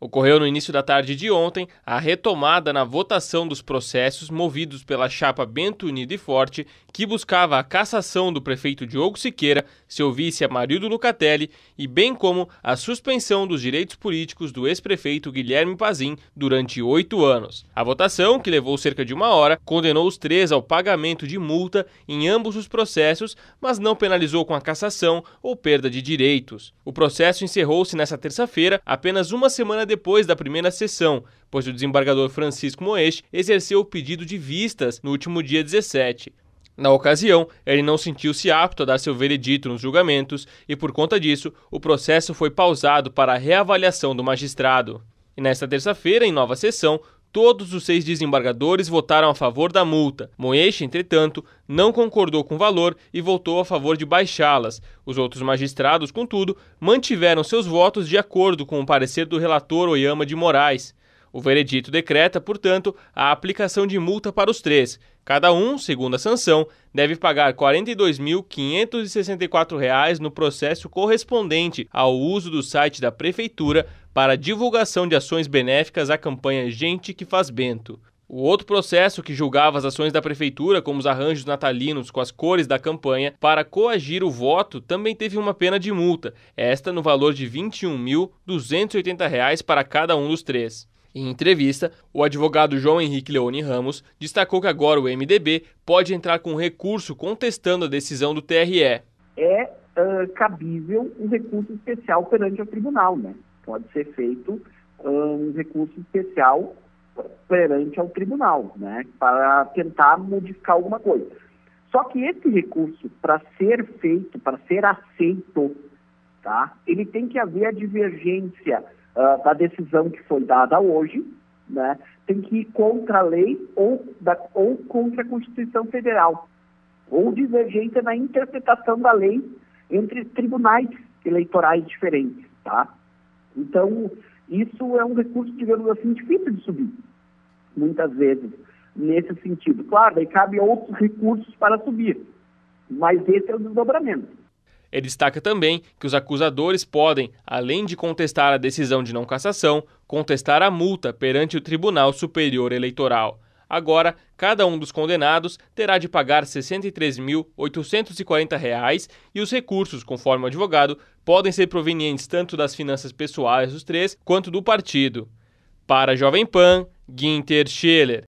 Ocorreu no início da tarde de ontem a retomada na votação dos processos movidos pela chapa Bento Unido e Forte, que buscava a cassação do prefeito Diogo Siqueira, seu vice Amarildo Lucatelli, e bem como a suspensão dos direitos políticos do ex-prefeito Guilherme Pazim durante oito anos. A votação, que levou cerca de uma hora, condenou os três ao pagamento de multa em ambos os processos, mas não penalizou com a cassação ou perda de direitos. O processo encerrou-se nesta terça-feira, apenas uma semana depois da primeira sessão, pois o desembargador Francisco Moesch exerceu o pedido de vistas no último dia 17. Na ocasião, ele não sentiu-se apto a dar seu veredito nos julgamentos e, por conta disso, o processo foi pausado para a reavaliação do magistrado. E nesta terça-feira, em nova sessão, Todos os seis desembargadores votaram a favor da multa. Moeixa, entretanto, não concordou com o valor e votou a favor de baixá-las. Os outros magistrados, contudo, mantiveram seus votos de acordo com o parecer do relator Oyama de Moraes. O veredito decreta, portanto, a aplicação de multa para os três. Cada um, segundo a sanção, deve pagar R$ 42.564 no processo correspondente ao uso do site da Prefeitura para divulgação de ações benéficas à campanha Gente que Faz Bento. O outro processo que julgava as ações da prefeitura, como os arranjos natalinos com as cores da campanha, para coagir o voto, também teve uma pena de multa, esta no valor de R$ 21.280 para cada um dos três. Em entrevista, o advogado João Henrique Leone Ramos destacou que agora o MDB pode entrar com recurso contestando a decisão do TRE. É uh, cabível um recurso especial perante o tribunal, né? Pode ser feito ah, um recurso especial perante ao tribunal, né, para tentar modificar alguma coisa. Só que esse recurso, para ser feito, para ser aceito, tá, ele tem que haver a divergência ah, da decisão que foi dada hoje, né, tem que ir contra a lei ou, da, ou contra a Constituição Federal, ou divergência na interpretação da lei entre tribunais eleitorais diferentes, tá? Então, isso é um recurso, digamos assim, difícil de subir, muitas vezes, nesse sentido. Claro, aí cabe outros recursos para subir, mas esse é o desdobramento. Ele destaca também que os acusadores podem, além de contestar a decisão de não cassação, contestar a multa perante o Tribunal Superior Eleitoral. Agora, cada um dos condenados terá de pagar R$ 63.840 e os recursos, conforme o advogado, podem ser provenientes tanto das finanças pessoais dos três quanto do partido. Para a Jovem Pan, Ginter Schiller.